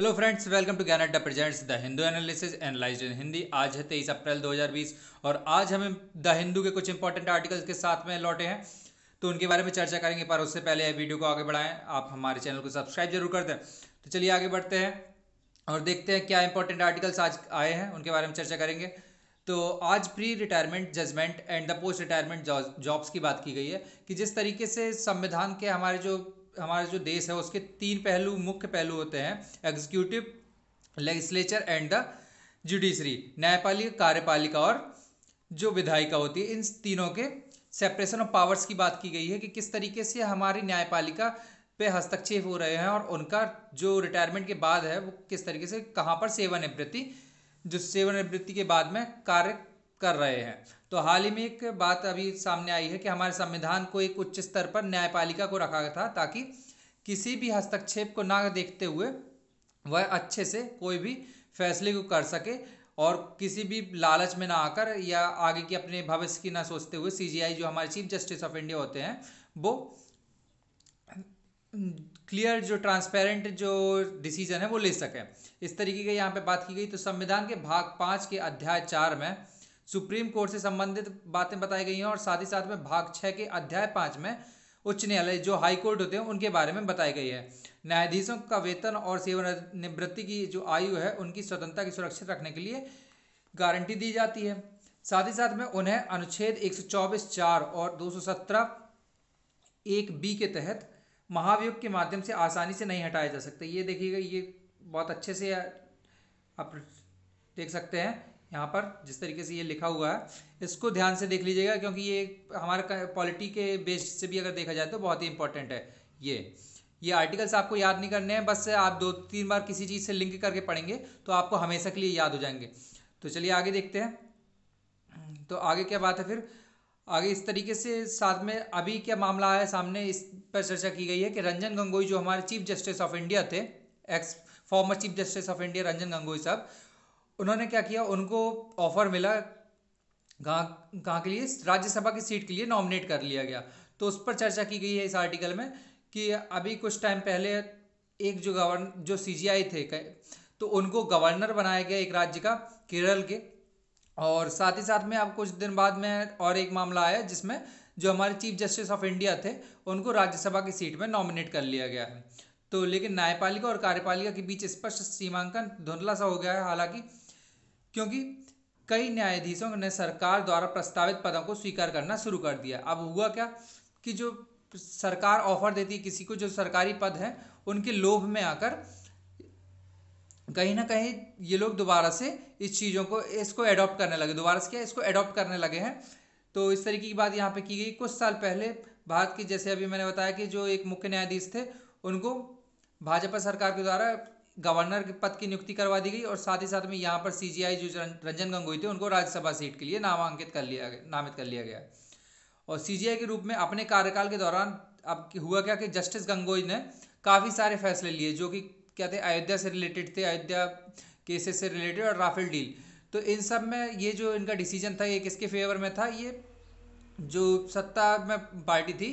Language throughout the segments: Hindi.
hello friends welcome to Gyan Adda presents the Hindu analysis analyse in Hindi आज है तेईस अप्रैल 2020 और आज हम द हिंदू के कुछ इंपॉर्टेंट आर्टिकल्स के साथ में लौटे हैं तो उनके बारे में चर्चा करेंगे पर उससे पहले वीडियो को आगे बढ़ाएं आप हमारे चैनल को सब्सक्राइब जरूर कर दें तो चलिए आगे बढ़ते हैं और देखते हैं क्या इंपॉर्टेंट आर्टिकल्स आज आए हैं उनके बारे में चर्चा करेंगे तो आज pre retirement judgement and the post retirement jobs की बात की गई है कि जिस तरीके से संविधान के हमारे जो हमारे जो देश है उसके तीन पहलू मुख्य पहलू होते हैं executive legislature and the judiciary न्यायपालिका कार्यपालिका और जो विधायिका होती है इन तीनों के सेपरेशन ऑफ पावर्स की बात की गई है कि किस तरीके से हमारी न्यायपालिका पे हस्तक्षेप हो रहे हैं और उनका जो रिटायरमेंट के बाद है वो किस तरीके से कहाँ पर सेवानिवृत्ति जो सेवानिवृत्ति के बाद में कार्य कर रहे हैं तो हाल ही में एक बात अभी सामने आई है कि हमारे संविधान को एक उच्च स्तर पर न्यायपालिका को रखा गया था ताकि किसी भी हस्तक्षेप को ना देखते हुए वह अच्छे से कोई भी फैसले को कर सके और किसी भी लालच में ना आकर या आगे की अपने भविष्य की ना सोचते हुए सीजीआई जो हमारे चीफ जस्टिस ऑफ इंडिया होते हैं वो क्लियर जो ट्रांसपेरेंट जो डिसीजन है वो ले सकें इस तरीके की यहाँ पे बात की गई तो संविधान के भाग पाँच के अध्याय चार में सुप्रीम कोर्ट से संबंधित बातें बताई गई हैं और साथ ही साथ में भाग छः के अध्याय पाँच में उच्च न्यायालय जो हाई कोर्ट होते हैं उनके बारे में बताई गई है न्यायाधीशों का वेतन और सेवानिवृत्ति की जो आयु है उनकी स्वतंत्रता की सुरक्षित रखने के लिए गारंटी दी जाती है साथ ही साथ में उन्हें अनुच्छेद 124 चार और 217 एक बी के तहत महाभियोग के माध्यम से आसानी से नहीं हटाया जा सकता ये देखिएगा ये बहुत अच्छे से आप देख सकते हैं यहाँ पर जिस तरीके से ये लिखा हुआ है इसको ध्यान से देख लीजिएगा क्योंकि ये हमारे पॉलिटी के बेस से भी अगर देखा जाए तो बहुत ही इंपॉर्टेंट है ये ये आर्टिकल्स आपको याद नहीं करने हैं बस आप दो तीन बार किसी चीज़ से लिंक करके पढ़ेंगे तो आपको हमेशा के लिए याद हो जाएंगे तो चलिए आगे देखते हैं तो आगे क्या बात है फिर आगे इस तरीके से साथ में अभी क्या मामला आया सामने इस पर चर्चा की गई है कि रंजन गंगोई जो हमारे चीफ जस्टिस ऑफ इंडिया थे ex former chief justice of India Ranjan गंगोई साहब उन्होंने क्या किया उनको ऑफर मिला कहाँ कहाँ के लिए राज्यसभा की सीट के लिए नॉमिनेट कर लिया गया तो उस पर चर्चा की गई है इस आर्टिकल में कि अभी कुछ टाइम पहले एक जो गवर्न जो सी थे तो उनको गवर्नर बनाया गया एक राज्य का केरल के और साथ ही साथ में अब कुछ दिन बाद में और एक मामला आया जिसमें जो हमारे चीफ जस्टिस ऑफ इंडिया थे उनको राज्यसभा की सीट में नॉमिनेट कर लिया गया है तो लेकिन न्यायपालिका और कार्यपालिका के बीच स्पष्ट सीमांकन धुंधला सा हो गया है हालांकि क्योंकि कई न्यायाधीशों ने सरकार द्वारा प्रस्तावित पदों को स्वीकार करना शुरू कर दिया अब हुआ क्या कि जो सरकार ऑफर देती है किसी को जो सरकारी पद हैं उनके लोभ में आकर कहीं ना कहीं ये लोग दोबारा से इस चीज़ों को इसको एडॉप्ट करने लगे दोबारा से क्या इसको एडॉप्ट करने लगे हैं तो इस तरीके की बात यहाँ पे की गई कुछ साल पहले भारत की जैसे अभी मैंने बताया कि जो एक मुख्य न्यायाधीश थे उनको भाजपा सरकार के द्वारा गवर्नर के पद की नियुक्ति करवा दी गई और साथ ही साथ में यहाँ पर सीजीआई जो रंजन गंगोई थे उनको राज्यसभा सीट के लिए नामांकित कर लिया गया नामित कर लिया गया और सीजीआई के रूप में अपने कार्यकाल के दौरान अब हुआ क्या कि जस्टिस गंगोई ने काफ़ी सारे फैसले लिए जो कि क्या थे अयोध्या से रिलेटेड थे अयोध्या केसेस से रिलेटेड और राफेल डील तो इन सब में ये जो इनका डिसीजन था ये किसके फेवर में था ये जो सत्ता में पार्टी थी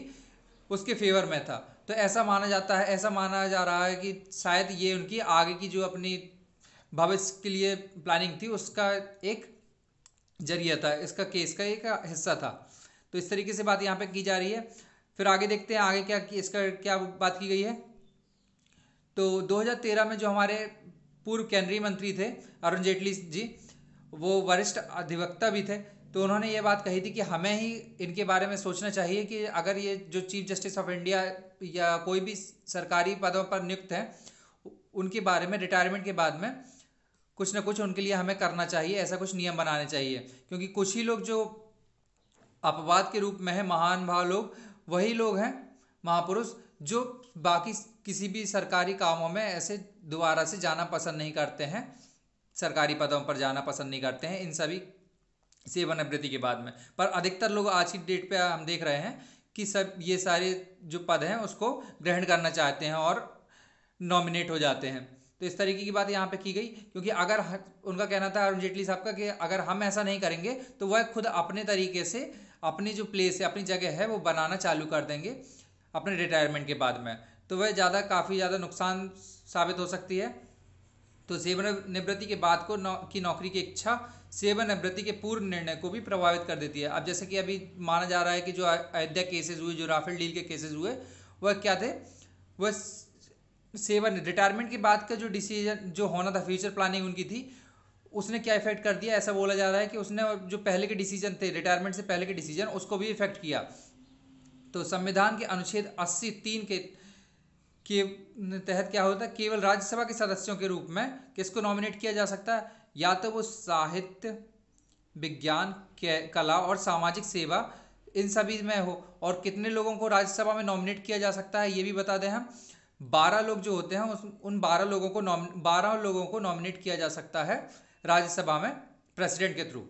उसके फेवर में था तो ऐसा माना जाता है ऐसा माना जा रहा है कि शायद ये उनकी आगे की जो अपनी भविष्य के लिए प्लानिंग थी उसका एक जरिया था इसका केस का एक हिस्सा था तो इस तरीके से बात यहाँ पे की जा रही है फिर आगे देखते हैं आगे क्या इसका क्या बात की गई है तो 2013 में जो हमारे पूर्व केंद्रीय मंत्री थे अरुण जेटली जी वो वरिष्ठ अधिवक्ता भी थे तो उन्होंने ये बात कही थी कि हमें ही इनके बारे में सोचना चाहिए कि अगर ये जो चीफ जस्टिस ऑफ इंडिया या कोई भी सरकारी पदों पर नियुक्त हैं उनके बारे में रिटायरमेंट के बाद में कुछ ना कुछ उनके लिए हमें करना चाहिए ऐसा कुछ नियम बनाने चाहिए क्योंकि कुछ ही लोग जो अपवाद के रूप में हैं महान भाव लोग वही लोग हैं महापुरुष जो बाकी किसी भी सरकारी कामों में ऐसे दोबारा से जाना पसंद नहीं करते हैं सरकारी पदों पर जाना पसंद नहीं करते हैं इन सभी सेवन के बाद में पर अधिकतर लोग आज की डेट पे हम देख रहे हैं कि सब ये सारे जो पद हैं उसको ग्रहण करना चाहते हैं और नॉमिनेट हो जाते हैं तो इस तरीके की बात यहाँ पे की गई क्योंकि अगर उनका कहना था अरुण जेटली साहब का कि अगर हम ऐसा नहीं करेंगे तो वह खुद अपने तरीके से अपनी जो प्लेस है अपनी जगह है वो बनाना चालू कर देंगे अपने रिटायरमेंट के बाद में तो वह ज़्यादा काफ़ी ज़्यादा नुकसान साबित हो सकती है तो सेवानिवृत्ति के बाद को नौ, की नौकरी की इच्छा सेवानिवृत्ति के पूर्व निर्णय को भी प्रभावित कर देती है अब जैसे कि अभी माना जा रहा है कि जो अयोध्या केसेज हुए जो राफेल डील के केसेज हुए वह क्या थे वह सेवन रिटायरमेंट के बाद का जो डिसीजन जो होना था फ्यूचर प्लानिंग उनकी थी उसने क्या इफेक्ट कर दिया ऐसा बोला जा रहा है कि उसने जो पहले के डिसीजन थे रिटायरमेंट से पहले के डिसीजन उसको भी इफेक्ट किया तो संविधान के अनुच्छेद अस्सी तीन के के तहत क्या होता है केवल राज्यसभा के सदस्यों के रूप में किसको नॉमिनेट किया जा सकता है या तो वो साहित्य विज्ञान कला और सामाजिक सेवा इन सभी में हो और कितने लोगों को राज्यसभा में नॉमिनेट किया जा सकता है ये भी बता दें हम बारह लोग जो होते हैं उस उन बारह लोगों को नॉम बारह लोगों को नॉमिनेट किया जा सकता है राज्यसभा में प्रेसिडेंट के थ्रू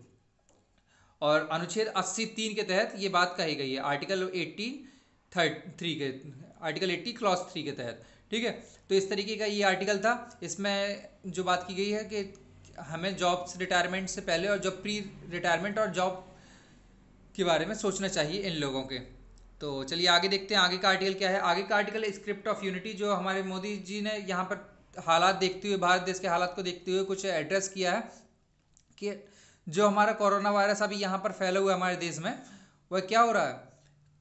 और अनुच्छेद अस्सी तीन के तहत ये बात कही गई है आर्टिकल एट्टी थर्ट थ्री के आर्टिकल 80 क्लास थ्री के तहत ठीक है तो इस तरीके का ये आर्टिकल था इसमें जो बात की गई है कि हमें जॉब रिटायरमेंट से पहले और जॉब प्री रिटायरमेंट और जॉब के बारे में सोचना चाहिए इन लोगों के तो चलिए आगे देखते हैं आगे का आर्टिकल क्या है आगे का आर्टिकल स्क्रिप्ट ऑफ यूनिटी जो हमारे मोदी जी ने यहाँ पर हालात देखते हुए भारत देश के हालात को देखते हुए कुछ एड्रेस किया है कि जो हमारा कोरोना वायरस अभी यहाँ पर फैला हुआ है हमारे देश में वह क्या हो रहा है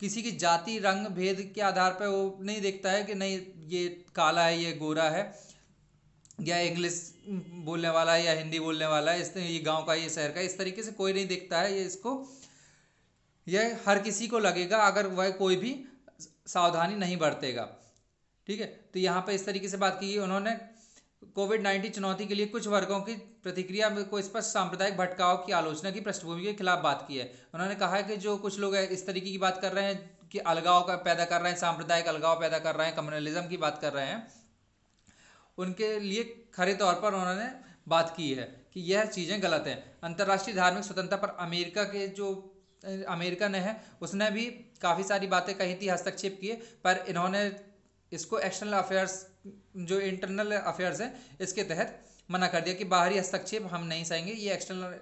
किसी की जाति रंग भेद के आधार पर वो नहीं देखता है कि नहीं ये काला है ये गोरा है या इंग्लिश बोलने वाला है या हिंदी बोलने वाला है इस ये गांव का ये शहर का इस तरीके से कोई नहीं देखता है ये इसको यह हर किसी को लगेगा अगर वह कोई भी सावधानी नहीं बरतेगा ठीक है तो यहाँ पर इस तरीके से बात की उन्होंने कोविड नाइन्टीन चुनौती के लिए कुछ वर्गों की प्रतिक्रिया को स्पष्ट सांप्रदायिक भटकाव की आलोचना की पृष्ठभूमि के खिलाफ बात की है उन्होंने कहा है कि जो कुछ लोग इस तरीके की बात कर रहे हैं कि अलगाव का पैदा कर रहे हैं सांप्रदायिक अलगाव पैदा कर रहे हैं कम्युनलिज्म की बात कर रहे हैं उनके लिए खरे तौर पर उन्होंने बात की है कि यह चीज़ें गलत हैं अंतर्राष्ट्रीय धार्मिक स्वतंत्रता पर अमेरिका के जो अमेरिका ने है उसने भी काफ़ी सारी बातें कही थी हस्तक्षेप किए पर इन्होंने इसको एक्सटर्नल अफेयर्स जो इंटरनल अफेयर्स है इसके तहत मना कर दिया कि बाहरी हस्तक्षेप हम नहीं सहेंगे ये एक्सटर्नल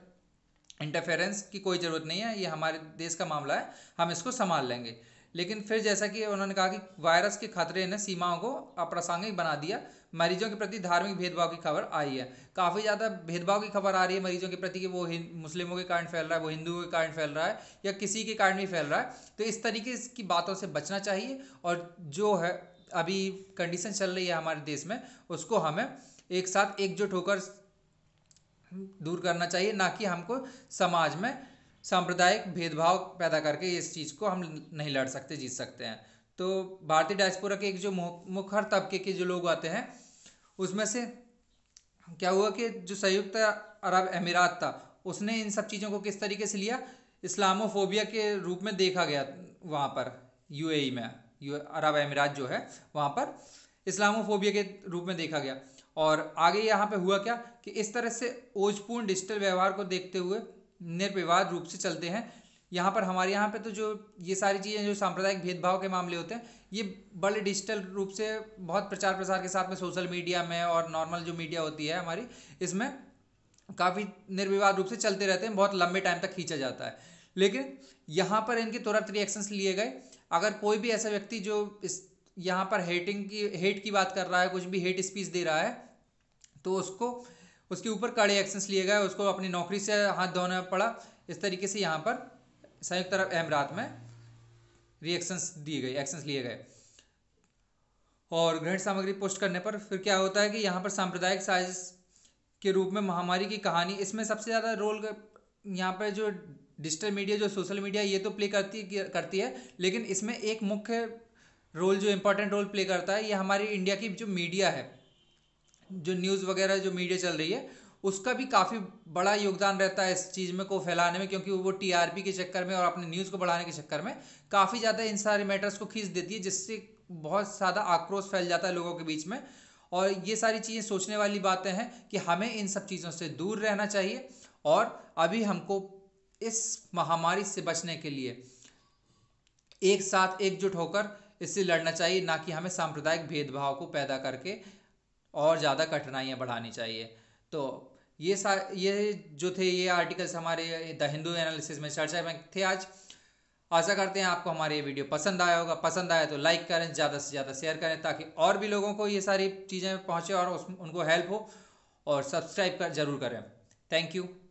इंटरफेरेंस की कोई ज़रूरत नहीं है ये हमारे देश का मामला है हम इसको संभाल लेंगे लेकिन फिर जैसा कि उन्होंने कहा कि वायरस के खतरे ने सीमाओं को अप्रासंगिक बना दिया मरीजों के प्रति धार्मिक भेदभाव की खबर आई है काफ़ी ज़्यादा भेदभाव की खबर आ रही है मरीजों के प्रति कि वो मुस्लिमों के कारण फैल रहा है वो हिंदुओं के कारण फैल रहा है या किसी के कारण भी फैल रहा है तो इस तरीके की बातों से बचना चाहिए और जो है अभी कंडीशन चल रही है हमारे देश में उसको हमें एक साथ एकजुट होकर दूर करना चाहिए ना कि हमको समाज में सांप्रदायिक भेदभाव पैदा करके इस चीज़ को हम नहीं लड़ सकते जीत सकते हैं तो भारतीय डायस्पोरा के एक जो मुखर तबके के जो लोग आते हैं उसमें से क्या हुआ कि जो संयुक्त अरब अमीरात था उसने इन सब चीज़ों को किस तरीके से लिया इस्लामोफोबिया के रूप में देखा गया वहाँ पर यूएई e में यू अरब अमीरात जो है वहाँ पर इस्लामोफोबिया के रूप में देखा गया और आगे यहाँ पे हुआ क्या कि इस तरह से ओजपूर्ण डिजिटल व्यवहार को देखते हुए निर्विवाद रूप से चलते हैं यहाँ पर हमारे यहाँ पे तो जो ये सारी चीज़ें जो सांप्रदायिक भेदभाव के मामले होते हैं ये बड़े डिजिटल रूप से बहुत प्रचार प्रसार के साथ में सोशल मीडिया में और नॉर्मल जो मीडिया होती है हमारी इसमें काफ़ी निर्विवाद रूप से चलते रहते हैं बहुत लंबे टाइम तक खींचा जाता है लेकिन यहाँ पर इनके तुरंत रिएक्शंस लिए गए अगर कोई भी ऐसा व्यक्ति जो इस यहाँ पर हेटिंग की हेट की बात कर रहा है कुछ भी हेट स्पीच दे रहा है तो उसको उसके ऊपर कड़े एक्शंस लिए गए उसको अपनी नौकरी से हाथ धोना पड़ा इस तरीके से यहाँ पर संयुक्त अरब अमीरात में रिएक्शंस दिए गए एक्शंस लिए गए और ग्रहण सामग्री पोस्ट करने पर फिर क्या होता है कि यहाँ पर सांप्रदायिक साजिश के रूप में महामारी की कहानी इसमें सबसे ज़्यादा रोल यहाँ पर जो डिजिटल मीडिया जो सोशल मीडिया ये तो प्ले करती करती है लेकिन इसमें एक मुख्य रोल जो इम्पोर्टेंट रोल प्ले करता है ये हमारी इंडिया की जो मीडिया है जो न्यूज़ वगैरह जो मीडिया चल रही है उसका भी काफ़ी बड़ा योगदान रहता है इस चीज़ में को फैलाने में क्योंकि वो टीआरपी के चक्कर में और अपने न्यूज़ को बढ़ाने के चक्कर में काफ़ी ज़्यादा इन सारे मैटर्स को खींच देती है जिससे बहुत ज़्यादा आक्रोश फैल जाता है लोगों के बीच में और ये सारी चीज़ें सोचने वाली बातें हैं कि हमें इन सब चीज़ों से दूर रहना चाहिए और अभी हमको इस महामारी से बचने के लिए एक साथ एकजुट होकर इससे लड़ना चाहिए ना कि हमें सांप्रदायिक भेदभाव को पैदा करके और ज़्यादा कठिनाइयाँ बढ़ानी चाहिए तो ये सा ये जो थे ये आर्टिकल्स हमारे द हिंदू एनालिसिस में चर्चा में थे आज आशा करते हैं आपको हमारे ये वीडियो पसंद आया होगा पसंद आया तो लाइक करें ज़्यादा से ज़्यादा शेयर करें ताकि और भी लोगों को ये सारी चीज़ें पहुँचे और उस, उनको हेल्प हो और सब्सक्राइब कर जरूर करें थैंक यू